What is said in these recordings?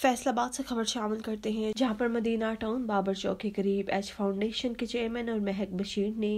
फैसलाबाद से खबर शामिल करते हैं जहां पर मदीना टाउन बाबर चौक के करीब एच फाउंडेशन के चेयरमैन और महक बशीर ने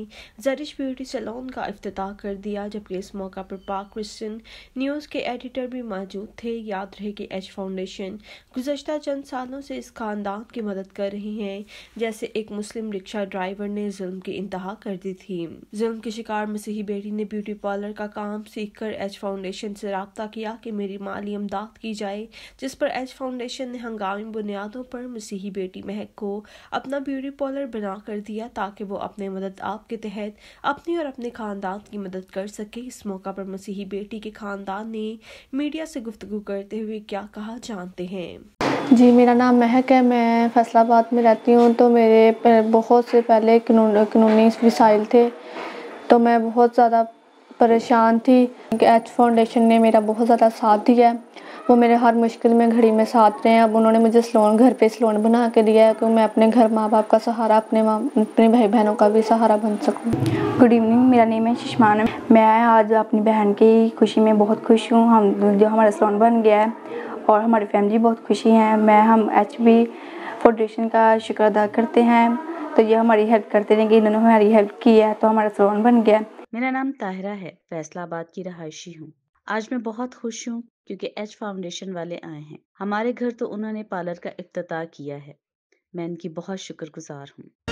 जरिश ब्यूटी सैलून का अफ्ताह कर दिया जबकि इस मौका पर पाक क्रिश्चन न्यूज़ के एडिटर भी मौजूद थे याद रहे कि एच फाउंडेशन गुजशत चंद सालों से इस खानदान की मदद कर रही है जैसे एक मुस्लिम रिक्शा ड्राइवर ने जुल्म की इंतहा कर दी थी जुल्म के शिकार मसीही बेटी ने ब्यूटी पार्लर का काम सीख एच फाउंडेशन से रबता किया कि मेरी माली अमदाद की जाए जिस पर एच फाउंडेशन फैशन ने हंगामी बुनियादों पर मसीही बेटी महक को अपना ब्यूटी पॉलर बना कर दिया ताकि वो अपने मदद आप के तहत अपनी और अपने खानदान की मदद कर सके इस मौका पर मसीही बेटी के खानदान ने मीडिया से गुफ्तु करते हुए क्या कहा जानते हैं जी मेरा नाम महक है मैं फैसलाबाद में रहती हूँ तो मेरे बहुत से पहले कानूनी मिसाइल थे तो मैं बहुत ज़्यादा परेशान थी एच फाउंडेशन ने मेरा बहुत ज़्यादा साथ दिया वो मेरे हर मुश्किल में घड़ी में साथ रहे हैं अब उन्होंने मुझे स्लोन घर पे स्लोन बना के दिया है कि मैं अपने घर माँ बाप का सहारा अपने माँ अपने भाई बहनों का भी सहारा बन सकूँ गुड इवनिंग मेरा नेम है शिशमान मैं आज अपनी बहन की खुशी में बहुत खुश हूँ हम जो हमारा स्लोन बन गया है और हमारी फैमिली बहुत खुशी है मैं हम एच फाउंडेशन का शुक्र अदा करते हैं तो ये हमारी हेल्प करते रहेंगे इन्होंने हमारी हेल्प की है तो हमारा सलोन बन गया मेरा नाम ताहिरा है फैसलाबाद की रहायशी हूँ आज मैं बहुत खुश हूँ क्योंकि एच फाउंडेशन वाले आए हैं हमारे घर तो उन्होंने पार्लर का अफ्त किया है मैं इनकी बहुत शुक्रगुजार हूँ